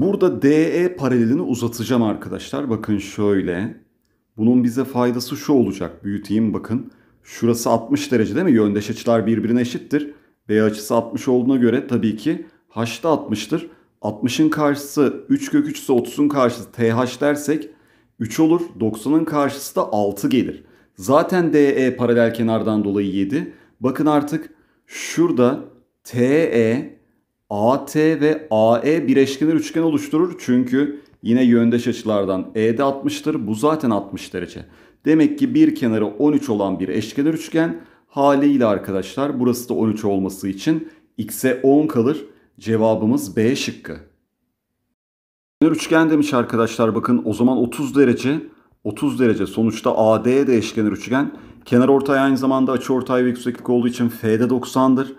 Burada DE paralelini uzatacağım arkadaşlar. Bakın şöyle. Bunun bize faydası şu olacak. Büyüteyim bakın. Şurası 60 derece değil mi? Yöndeş açılar birbirine eşittir. B açısı 60 olduğuna göre tabii ki H da 60'tır. 60'ın karşısı 3 kök 3 ise 30'un karşısı TH dersek 3 olur. 90'ın karşısı da 6 gelir. Zaten DE paralel kenardan dolayı 7. Bakın artık şurada TE AT ve AE bireşkenar üçgen oluşturur. Çünkü yine yöndeş açılardan ED 60'tır. Bu zaten 60 derece. Demek ki bir kenarı 13 olan bir eşkenar üçgen haliyle arkadaşlar burası da 13 olması için x'e 10 kalır. Cevabımız B şıkkı. Eşkenar üçgen demiş arkadaşlar bakın o zaman 30 derece 30 derece sonuçta AD de eşkenar üçgen. Kenar ortay aynı zamanda açı ortay ve yükseklik olduğu için F'de 90'dır.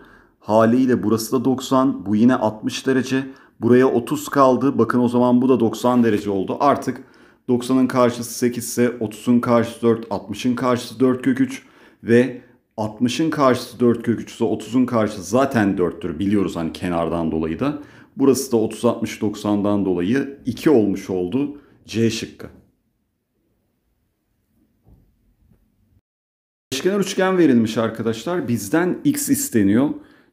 Haliyle burası da 90. Bu yine 60 derece. Buraya 30 kaldı. Bakın o zaman bu da 90 derece oldu. Artık 90'ın karşısı 8 ise 30'un karşısı 4, 60'ın karşısı 4 kök 3 ve 60'ın karşısı 4 kök 3 ise 30'un karşısı zaten 4'tür biliyoruz hani kenardan dolayı da. Burası da 30 60 90'dan dolayı 2 olmuş oldu C şıkkı. Eşkenar üçgen verilmiş arkadaşlar. Bizden x isteniyor.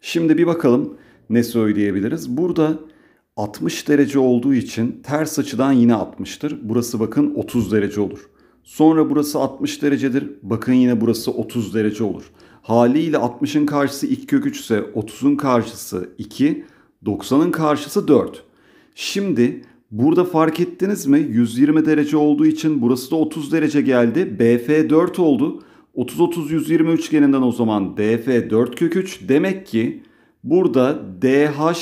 Şimdi bir bakalım ne söyleyebiliriz. Burada 60 derece olduğu için ters açıdan yine 60'tır. Burası bakın 30 derece olur. Sonra burası 60 derecedir. Bakın yine burası 30 derece olur. Haliyle 60'ın karşısı 2 kök 3 ise 30'un karşısı 2, 90'ın karşısı 4. Şimdi burada fark ettiniz mi? 120 derece olduğu için burası da 30 derece geldi. BF 4 oldu. 30-30-120 üçgeninden o zaman DF 4 kök 3. Demek ki burada dh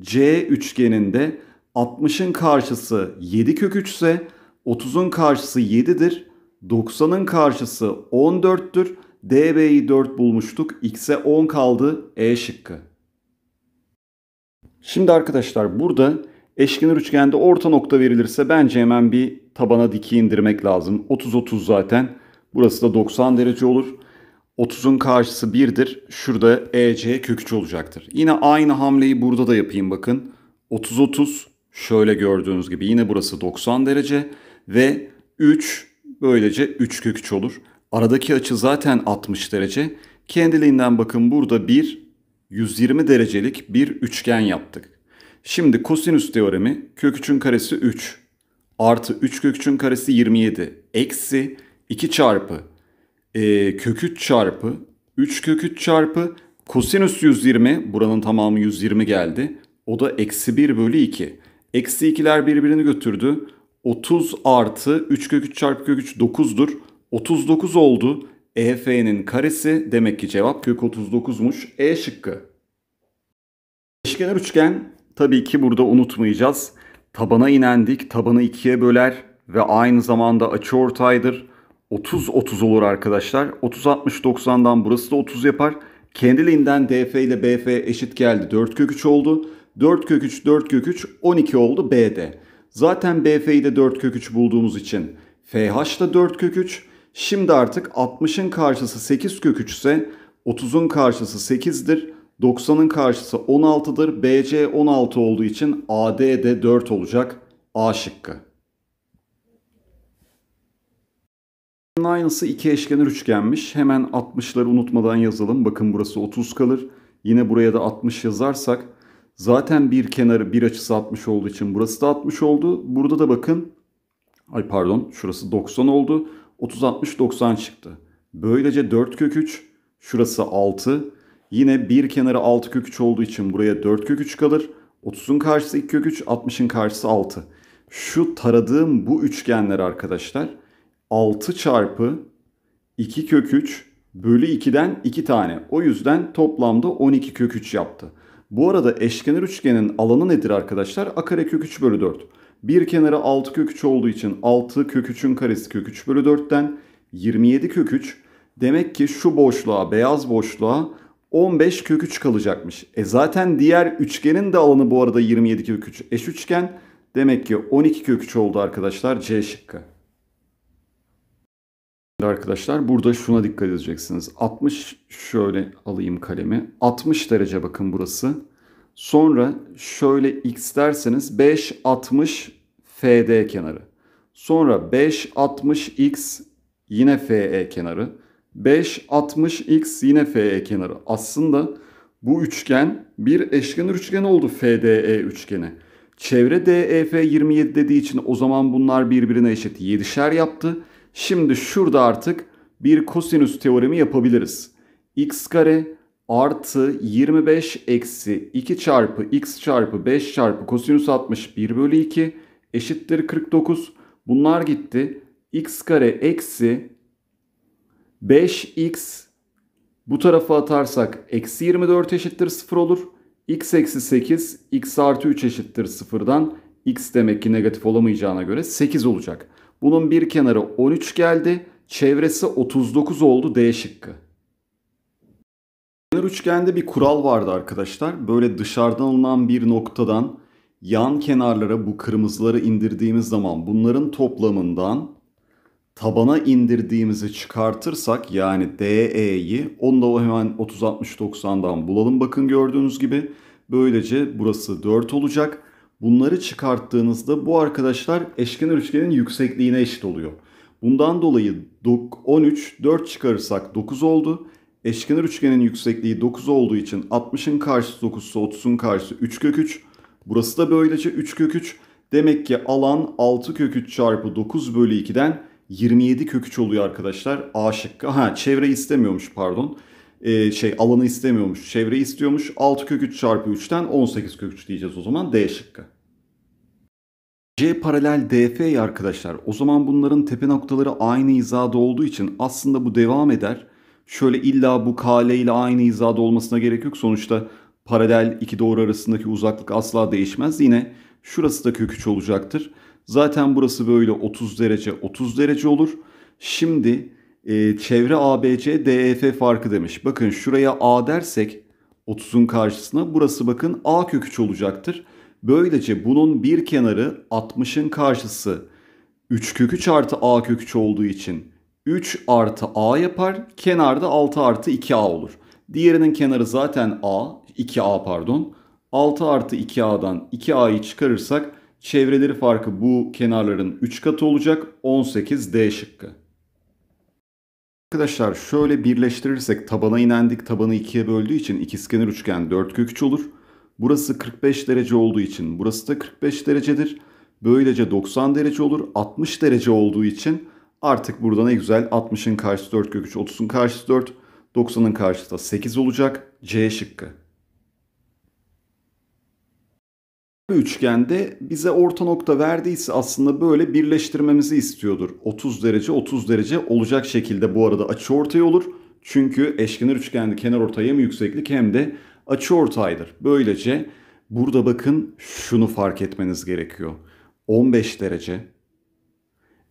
c üçgeninde 60'ın karşısı 7 kök 3 ise 30'un karşısı 7'dir. 90'ın karşısı 14'tür. DB'yi 4 bulmuştuk. X'e 10 kaldı. E şıkkı. Şimdi arkadaşlar burada eşkenar üçgende orta nokta verilirse bence hemen bir tabana diki indirmek lazım. 30-30 zaten. Burası da 90 derece olur. 30'un karşısı 1'dir. Şurada EC kök 3 olacaktır. Yine aynı hamleyi burada da yapayım bakın. 30 30 şöyle gördüğünüz gibi yine burası 90 derece ve 3 böylece 3 kök 3 olur. Aradaki açı zaten 60 derece. Kendiliğinden bakın burada bir 120 derecelik bir üçgen yaptık. Şimdi kosinüs teoremi kök 3'ün karesi 3 artı 3 kök 3'ün karesi 27 eksi 2 çarpı e, kök 3 çarpı 3 kök 3 çarpı kosinüs 120 buranın tamamı 120 geldi. O da eksi 1 bölü 2. Eksi 2'ler birbirini götürdü. 30 artı 3 kök 3 çarpı kök 3 9'dur. 39 oldu. EF'nin karesi demek ki cevap kök 39'muş. E şıkkı. Eşkenar üçgen tabii ki burada unutmayacağız. Tabana inendik, tabanı ikiye böler ve aynı zamanda açı ortaydır. 30-30 olur arkadaşlar. 30-60-90'dan burası da 30 yapar. Kendiliğinden DF ile BF eşit geldi. 4 kök 3 oldu. 4 kök 3 4 kök 3 12 oldu BD. Zaten BF'yi de 4 kök 3 bulduğumuz için FH da 4 kök 3. Şimdi artık 60'ın karşısı 8 kök 3 ise 30'un karşısı 8'dir. 90'ın karşısı 16'dır. BC 16 olduğu için AD de 4 olacak. A şıkkı. Aynısı iki eşkenar üçgenmiş. Hemen 60'ları unutmadan yazalım. Bakın burası 30 kalır. Yine buraya da 60 yazarsak zaten bir kenarı bir açısı 60 olduğu için burası da 60 oldu. Burada da bakın ay pardon şurası 90 oldu. 30 60 90 çıktı. Böylece 4 kök 3 şurası 6. Yine bir kenarı 6 kök 3 olduğu için buraya 4 kök 3 kalır. 30'un karşısı 2 kök 3, 60'ın karşısı 6. Şu taradığım bu üçgenler arkadaşlar 6 çarpı 2 kök 3 bölü 2'den 2 tane. O yüzden toplamda 12 kök 3 yaptı. Bu arada eşkenar üçgenin alanı nedir arkadaşlar? A kare kök 3 bölü 4. Bir kenarı 6 kök 3 olduğu için 6 kök 3'ün karesi kök 3 bölü 4'ten 27 kök 3. Demek ki şu boşluğa, beyaz boşluğa 15 kök 3 kalacakmış. E zaten diğer üçgenin de alanı bu arada 27 kök 3 eş üçgen. Demek ki 12 kök 3 oldu arkadaşlar C şıkkı arkadaşlar burada şuna dikkat edeceksiniz. 60 şöyle alayım kalemi. 60 derece bakın burası. Sonra şöyle x derseniz 5 60 FD kenarı. Sonra 5 60 x yine FE kenarı. 5 60 x yine FE kenarı. Aslında bu üçgen bir eşkenar üçgen oldu FDE üçgeni. Çevre DEF 27 dediği için o zaman bunlar birbirine eşit 7'şer yaptı. Şimdi şurada artık bir kosinüs teoremi yapabiliriz. x kare artı 25 eksi 2 çarpı x çarpı 5 çarpı kosinüs 60 1 bölü 2 eşittir 49. Bunlar gitti. x kare eksi 5x bu tarafa atarsak eksi 24 eşittir 0 olur. x eksi 8 x artı 3 eşittir 0'dan x demek ki negatif olamayacağına göre 8 olacak. Bunun bir kenarı 13 geldi. Çevresi 39 oldu D şıkkı. Kenar üçgende bir kural vardı arkadaşlar. Böyle dışarıdan alınan bir noktadan yan kenarlara bu kırmızıları indirdiğimiz zaman bunların toplamından tabana indirdiğimizi çıkartırsak yani DE'yi onu da hemen 30 60 90'dan bulalım bakın gördüğünüz gibi. Böylece burası 4 olacak. Bunları çıkarttığınızda bu arkadaşlar eşkenar üçgenin yüksekliğine eşit oluyor. Bundan dolayı 13, 4 çıkarırsak 9 oldu. Eşkenar üçgenin yüksekliği 9 olduğu için 60'ın karşısı 9 ise 30'un karşısı 3 kök 3. Burası da böylece 3 kök 3. Demek ki alan 6 kök 3 çarpı 9 bölü 2'den 27 kök 3 oluyor arkadaşlar. A şıkkı. Ha çevre istemiyormuş pardon e, şey alanı istemiyormuş. Çevre istiyormuş. 6 kök 3 çarpı 3'ten 18 kök 3 diyeceğiz o zaman D şıkkı. C paralel DF'ye arkadaşlar. O zaman bunların tepe noktaları aynı hizada olduğu için aslında bu devam eder. Şöyle illa bu KL ile aynı hizada olmasına gerek yok. Sonuçta paralel iki doğru arasındaki uzaklık asla değişmez. Yine şurası da kök 3 olacaktır. Zaten burası böyle 30 derece 30 derece olur. Şimdi ee, e, çevre ABC DEF farkı demiş. Bakın şuraya A dersek 30'un karşısına burası bakın A kök 3 olacaktır. Böylece bunun bir kenarı 60'ın karşısı 3 kök 3 artı A kök 3 olduğu için 3 artı A yapar. Kenarda 6 artı 2A olur. Diğerinin kenarı zaten A, 2A pardon. 6 artı 2A'dan 2A'yı çıkarırsak çevreleri farkı bu kenarların 3 katı olacak. 18 D şıkkı. Arkadaşlar şöyle birleştirirsek tabana inendik tabanı ikiye böldüğü için ikizkenar üçgen 4 kök 3 olur. Burası 45 derece olduğu için burası da 45 derecedir. Böylece 90 derece olur. 60 derece olduğu için artık burada ne güzel 60'ın karşısı 4 kök 3, 30'un karşısı 4, 90'ın karşısı da 8 olacak. C şıkkı. üçgende bize orta nokta verdiyse aslında böyle birleştirmemizi istiyordur. 30 derece 30 derece olacak şekilde bu arada açı ortaya olur. Çünkü eşkenar üçgende kenar ortaya hem yükseklik hem de açı ortaydır. Böylece burada bakın şunu fark etmeniz gerekiyor. 15 derece.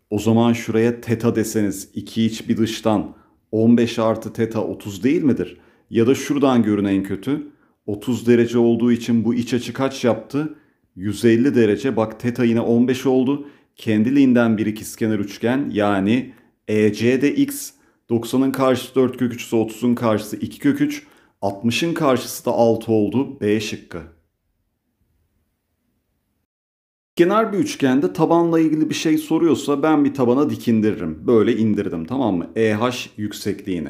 O zaman şuraya teta deseniz iki iç bir dıştan 15 artı teta 30 değil midir? Ya da şuradan görün en kötü. 30 derece olduğu için bu iç açı kaç yaptı? 150 derece bak teta yine 15 oldu. Kendiliğinden bir ikizkenar üçgen yani EC'de x 90'ın karşısı 4 kök 3 30'un karşısı 2 kök 3 60'ın karşısı da 6 oldu B şıkkı. Kenar bir üçgende tabanla ilgili bir şey soruyorsa ben bir tabana dikindiririm. Böyle indirdim tamam mı? EH yüksekliğini.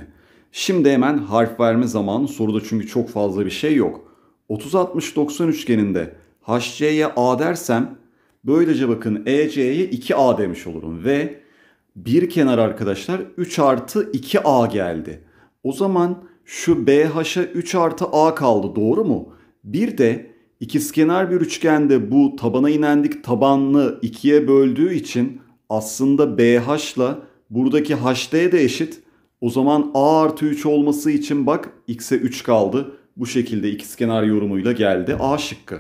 Şimdi hemen harf verme zamanı soruda çünkü çok fazla bir şey yok. 30-60-90 üçgeninde HC'ye A dersem böylece bakın EC'ye 2A demiş olurum ve bir kenar arkadaşlar 3 artı 2A geldi. O zaman şu BH'a 3 artı A kaldı doğru mu? Bir de ikizkenar bir üçgende bu tabana inendik tabanlı 2'ye böldüğü için aslında BH'la buradaki HD de eşit. O zaman A artı 3 olması için bak X'e 3 kaldı. Bu şekilde ikizkenar yorumuyla geldi A şıkkı.